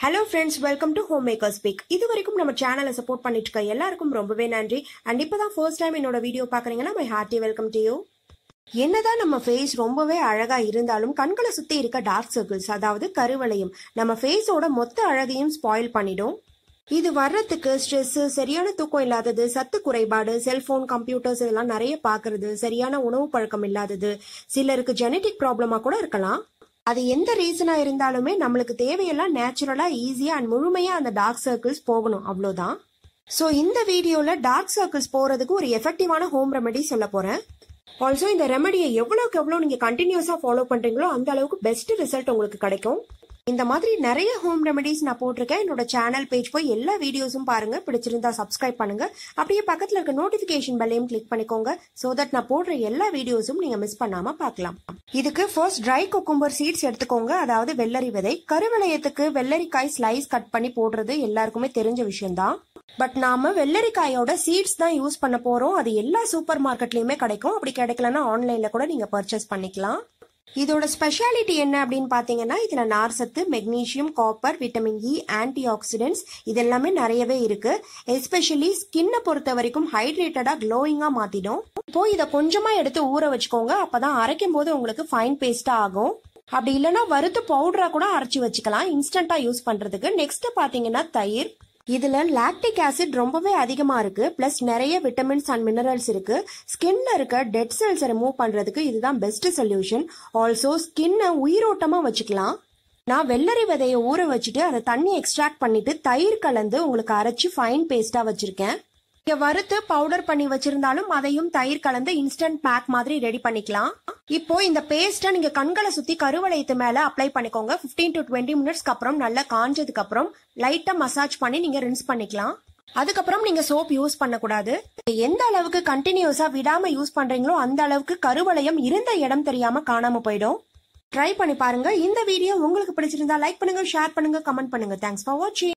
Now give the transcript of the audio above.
hello friends welcome to home makers pick இது வரைக்கும் நம்ம சேனலை சப்போர்ட் பண்ணிட்டு இருக்க எல்லாருக்கும் ரொம்பவே நன்றி அண்ட் இப்போ தான் ஃபர்ஸ்ட் டைம் என்னோட வீடியோ பார்க்குறீங்கன்னா my hearty welcome to you என்னதான் நம்ம ஃபேஸ் ரொம்பவே அழகா இருந்தாலும் கண்களை சுத்தி இருக்க டார்க் சர்க்கிள்ஸ் அதாவது கருவளையும் நம்ம ஃபேஸோட மொத்த அழகையும் ஸ்பாயில் பண்ணிடும் இது வர்றதுக்கு ஸ்ட்ரெஸ் சரியான தூக்கம் இல்லாதது சத்து குறைபாடு செல்போன் கம்ப்யூட்டர்ஸ் இதெல்லாம் நிறைய பாக்குறது சரியான உணவு பழக்கம் இல்லாதது சிலருக்கு ஜெனட்டிக் ப்ராப்ளமா கூட இருக்கலாம் அது எந்த ரீசனா இருந்தாலுமே நம்மளுக்கு தேவையெல்லாம் நேச்சுரலா ஈஸியா அண்ட் முழுமையா அந்த டார்க் சர்க்கிள்ஸ் போகணும் அவ்வளோதான் ஸோ இந்த வீடியோல டார்க் சர்க்கிள்ஸ் போறதுக்கு ஒரு எஃபெக்டிவான ஹோம் ரெமெடி சொல்ல போறேன் ஆல்சோ இந்த ரெமெடியை எவ்வளோக்கு எவ்வளோ நீங்க கண்டினியூஸா ஃபாலோ பண்றீங்களோ அந்த அளவுக்கு பெஸ்ட் ரிசல்ட் உங்களுக்கு கிடைக்கும் இந்த மாதிரி நிறைய ஹோம் ரெமடிஸ் நான் போட்டிருக்கேன் என்னோட சேனல் பேஜ் போய் எல்லா வீடியோஸும் பாருங்க பிடிச்சிருந்தா சப்ஸ்கிரைப் பண்ணுங்க அப்படியே பக்கத்தில் இருக்க நோட்டிபிகேஷன் பெல்லையும் கிளிக் பண்ணிக்கோங்க ஸோ தட் நான் போடுற எல்லா வீடியோஸும் நீங்க மிஸ் பண்ணாம பார்க்கலாம் இதுக்கு ஃபர்ஸ்ட் ட்ரை கொக்கும்பர் சீட்ஸ் எடுத்துக்கோங்க அதாவது வெள்ளரி விதை கருவளையத்துக்கு வெள்ளரிக்காய் ஸ்லைஸ் கட் பண்ணி போடுறது எல்லாருக்குமே தெரிஞ்ச விஷயம்தான் பட் நாம வெள்ளரிக்காயோட சீட்ஸ் தான் யூஸ் பண்ண போறோம் அது எல்லா சூப்பர் மார்க்கெட்லயுமே கிடைக்கும் அப்படி கிடைக்கலன்னா ஆன்லைன்ல கூட நீங்க பர்ச்சேஸ் பண்ணிக்கலாம் இதோட ஸ்பெஷாலிட்டி என்ன அப்படின்னு பார்த்தீங்கன்னா இதில் நார்சத்து magnesium copper vitamin E e, antioxidants இதெல்லாமே நிறையவே இருக்கு எஸ்பெஷலி ஸ்கின்னை பொறுத்த வரைக்கும் ஹைட்ரேட்டடாக க்ளோயிங்காக மாற்றிடும் இப்போ இதை கொஞ்சமாக எடுத்து ஊற வச்சுக்கோங்க அப்போதான் அரைக்கும் போது உங்களுக்கு ஃபைன் பேஸ்டாக ஆகும் அப்படி இல்லைன்னா வறுத்து பவுடரா கூட அரைச்சி வச்சுக்கலாம் இன்ஸ்டன்டா யூஸ் பண்றதுக்கு நெக்ஸ்ட் பாத்தீங்கன்னா தயிர் இதுல லாக்டிக் ஆசிட் ரொம்பவே அதிகமா இருக்கு பிளஸ் நிறைய விட்டமின்ஸ் அண்ட் மினரல்ஸ் இருக்கு ஸ்கின்ல இருக்க டெட் செல்ஸ் ரிமூவ் பண்றதுக்கு இதுதான் பெஸ்ட் சொல்யூஷன் ஆல்சோ ஸ்கின்னை உயிரோட்டமா வச்சுக்கலாம் நான் வெள்ளரி விதையை ஊற வச்சுட்டு அதை தண்ணி எக்ஸ்ட்ராக்ட் பண்ணிட்டு தயிர் கலந்து உங்களுக்கு அரைச்சி ஃபைன் பேஸ்டா வச்சிருக்கேன் இங்க வறுத்து பவுடர் பண்ணி வச்சிருந்தாலும் அதையும் தயிர் கலந்து இன்ஸ்டன்ட் பேக் மாதிரி ரெடி பண்ணிக்கலாம் இப்போ இந்த பேஸ்ட்டை நீங்க கண்களை சுத்தி கருவளையத்து மேல அப்ளை பண்ணிக்கோங்க பிப்டீன் டு டுவெண்ட்டி மினிட்ஸ்க்கு அப்புறம் நல்லா காஞ்சதுக்கு அப்புறம் லைட்டா மசாஜ் பண்ணி நீங்க ரின்ஸ் பண்ணிக்கலாம் அதுக்கப்புறம் நீங்க சோப் யூஸ் பண்ணக்கூடாது எந்த அளவுக்கு கண்டினியூஸா விடாம யூஸ் பண்றீங்களோ அந்த அளவுக்கு கருவளையம் இருந்த இடம் தெரியாம காணாம போயிடும் ட்ரை பண்ணி பாருங்க இந்த வீடியோ உங்களுக்கு பிடிச்சிருந்தா லைக் பண்ணுங்க ஷேர் பண்ணுங்க கமெண்ட் பண்ணுங்க தேங்க்ஸ் ஃபார் வாட்சிங்